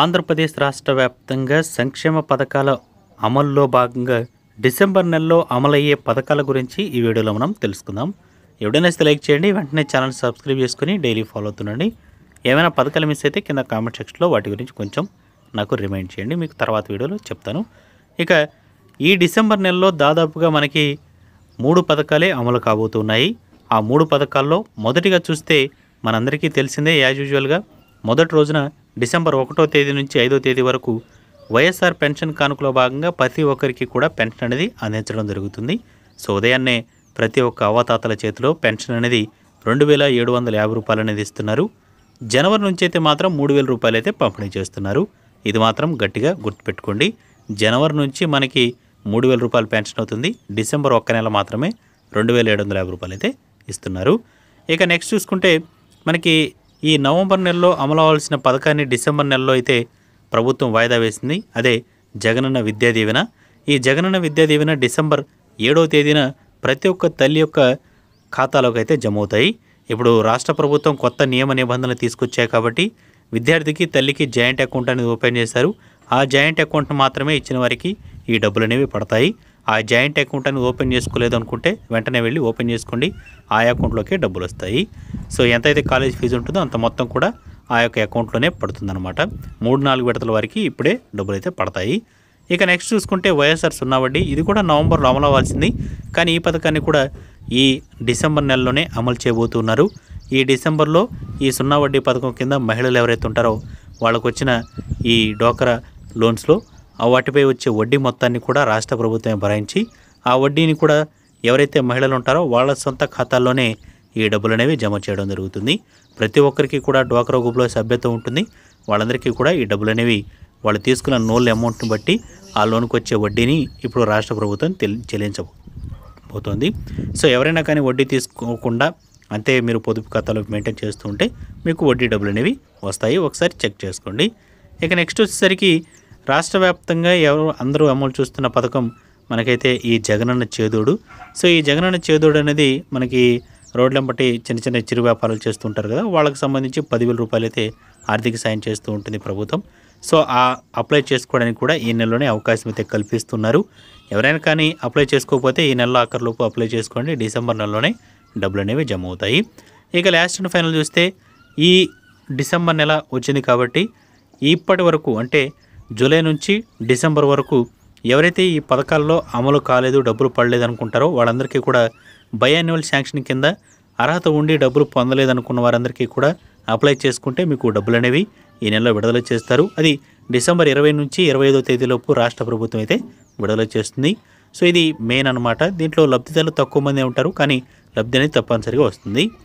ఆంధ్రప్రదేశ్ రాష్ట్ర వ్యాప్తంగా సంక్షేమ పథకాల అమల్లో భాగంగా డిసెంబర్ నెలలో అమలయ్యే పథకాల గురించి ఈ వీడియోలో మనం తెలుసుకుందాం ఎవడైనా లైక్ చేయండి వెంటనే ఛానల్ సబ్స్క్రైబ్ చేసుకుని డైలీ ఫాలో అవుతుండండి ఏమైనా పథకాలు మిస్ అయితే కింద కామెంట్ సెక్షన్లో వాటి గురించి కొంచెం నాకు రిమైండ్ చేయండి మీకు తర్వాత వీడియోలో చెప్తాను ఇక ఈ డిసెంబర్ నెలలో దాదాపుగా మనకి మూడు పథకాలే అమలు కాబోతున్నాయి ఆ మూడు పథకాల్లో మొదటిగా చూస్తే మనందరికీ తెలిసిందే యాజ్ యూజువల్గా మొదటి రోజున డిసెంబర్ ఒకటో తేదీ నుంచి ఐదో తేదీ వరకు వైఎస్ఆర్ పెన్షన్ కానుకలో భాగంగా ప్రతి ఒక్కరికి కూడా పెన్షన్ అనేది అందించడం జరుగుతుంది సో ఉదయాన్నే ప్రతి ఒక్క అవతాతల చేతిలో పెన్షన్ అనేది రెండు వేల ఏడు వందల యాభై రూపాయలు అనేది ఇస్తున్నారు జనవరి నుంచి అయితే మాత్రం మూడు వేల రూపాయలు అయితే పంపిణీ చేస్తున్నారు ఇది మాత్రం గట్టిగా గుర్తుపెట్టుకోండి జనవరి నుంచి మనకి మూడు వేల రూపాయలు పెన్షన్ అవుతుంది డిసెంబర్ ఒక్క నెల మాత్రమే రెండు వేల ఏడు వందల యాభై రూపాయలు అయితే ఇస్తున్నారు ఇక నెక్స్ట్ చూసుకుంటే మనకి ఈ నవంబర్ నెలలో అమలవలసిన పథకాన్ని డిసెంబర్ నెలలో అయితే ప్రభుత్వం వాయిదా వేసింది అదే జగనన్న విద్యా దీవెన ఈ జగనన్న విద్యా దీవెన డిసెంబర్ ఏడవ తేదీన ప్రతి ఒక్క తల్లి యొక్క ఖాతాలోకి అయితే జమ అవుతాయి ఇప్పుడు రాష్ట్ర ప్రభుత్వం కొత్త నియమ నిబంధనలు తీసుకొచ్చాయి కాబట్టి విద్యార్థికి తల్లికి జాయింట్ అకౌంట్ అనేది ఓపెన్ చేశారు ఆ జాయింట్ అకౌంట్ మాత్రమే ఇచ్చిన వారికి ఈ డబ్బులు అనేవి పడతాయి ఆ జాయింట్ అకౌంట్ అని ఓపెన్ చేసుకోలేదు అనుకుంటే వెంటనే వెళ్ళి ఓపెన్ చేసుకోండి ఆ అకౌంట్లోకే డబ్బులు వస్తాయి సో ఎంతైతే కాలేజ్ ఫీజు ఉంటుందో అంత మొత్తం కూడా ఆ యొక్క అకౌంట్లోనే పడుతుందన్నమాట మూడు నాలుగు విడతల వారికి ఇప్పుడే డబ్బులు అయితే పడతాయి ఇక నెక్స్ట్ చూసుకుంటే వైఎస్ఆర్ సున్నా వడ్డీ ఇది కూడా నవంబర్లో అమలు అవ్వాల్సింది కానీ ఈ పథకాన్ని కూడా ఈ డిసెంబర్ నెలలోనే అమలు చేయబోతున్నారు ఈ డిసెంబర్లో ఈ సున్నా వడ్డీ పథకం కింద మహిళలు ఎవరైతే ఉంటారో వాళ్ళకు వచ్చిన ఈ డోకరా లోన్స్లో వాటిపై వచ్చే వడ్డీ మొత్తాన్ని కూడా రాష్ట్ర ప్రభుత్వమే భరాయించి ఆ వడ్డీని కూడా ఎవరైతే మహిళలు ఉంటారో వాళ్ళ సొంత ఖాతాల్లోనే ఈ డబ్బులు అనేవి జమ చేయడం జరుగుతుంది ప్రతి ఒక్కరికి కూడా డ్వాక్రా గ్రూప్లో సభ్యత ఉంటుంది వాళ్ళందరికీ కూడా ఈ డబ్బులు అనేవి వాళ్ళు తీసుకున్న నోళ్ళ అమౌంట్ని బట్టి ఆ లోన్కి వచ్చే వడ్డీని ఇప్పుడు రాష్ట్ర ప్రభుత్వం చెల్లించబోతోంది సో ఎవరైనా కానీ వడ్డీ తీసుకోకుండా అంతే మీరు పొదుపు ఖాతాలో మెయింటైన్ చేస్తూ ఉంటే మీకు వడ్డీ డబ్బులు అనేవి వస్తాయి ఒకసారి చెక్ చేసుకోండి ఇక నెక్స్ట్ వచ్చేసరికి రాష్ట్ర వ్యాప్తంగా ఎవరు అందరూ అమలు చూస్తున్న పథకం మనకైతే ఈ జగనన్న చేదోడు సో ఈ జగనన్న చేదోడు అనేది మనకి రోడ్లంపటి చిన్న చిన్న చిరు వ్యాపారాలు చేస్తుంటారు కదా వాళ్ళకి సంబంధించి పదివేల రూపాయలు అయితే ఆర్థిక సాయం చేస్తూ ఉంటుంది ప్రభుత్వం సో ఆ అప్లై చేసుకోవడానికి కూడా ఈ నెలలోనే అవకాశం అయితే కల్పిస్తున్నారు ఎవరైనా కానీ అప్లై చేసుకోకపోతే ఈ నెల ఆఖరిలోపు అప్లై చేసుకోండి డిసెంబర్ నెలలోనే డబ్బులు అనేవి జమ అవుతాయి ఇక లాస్ట్ అండ్ ఫైనల్ చూస్తే ఈ డిసెంబర్ నెల వచ్చింది కాబట్టి ఇప్పటి వరకు అంటే జూలై నుంచి డిసెంబర్ వరకు ఎవరైతే ఈ పథకాల్లో అమలు కాలేదు డబ్బులు పడలేదు అనుకుంటారో వాళ్ళందరికీ కూడా బయాన్యువల్ శాంక్షన్ కింద అర్హత ఉండి డబ్బులు పొందలేదు అనుకున్న వారందరికీ కూడా అప్లై చేసుకుంటే మీకు డబ్బులు అనేవి ఈ నెలలో విడుదల చేస్తారు అది డిసెంబర్ ఇరవై నుంచి ఇరవై ఐదో తేదీలోపు రాష్ట్ర ప్రభుత్వం అయితే విడుదల చేస్తుంది సో ఇది మెయిన్ అనమాట దీంట్లో లబ్ధిదారులు తక్కువ మందే ఉంటారు కానీ లబ్ధి అనేది తప్పనిసరిగా వస్తుంది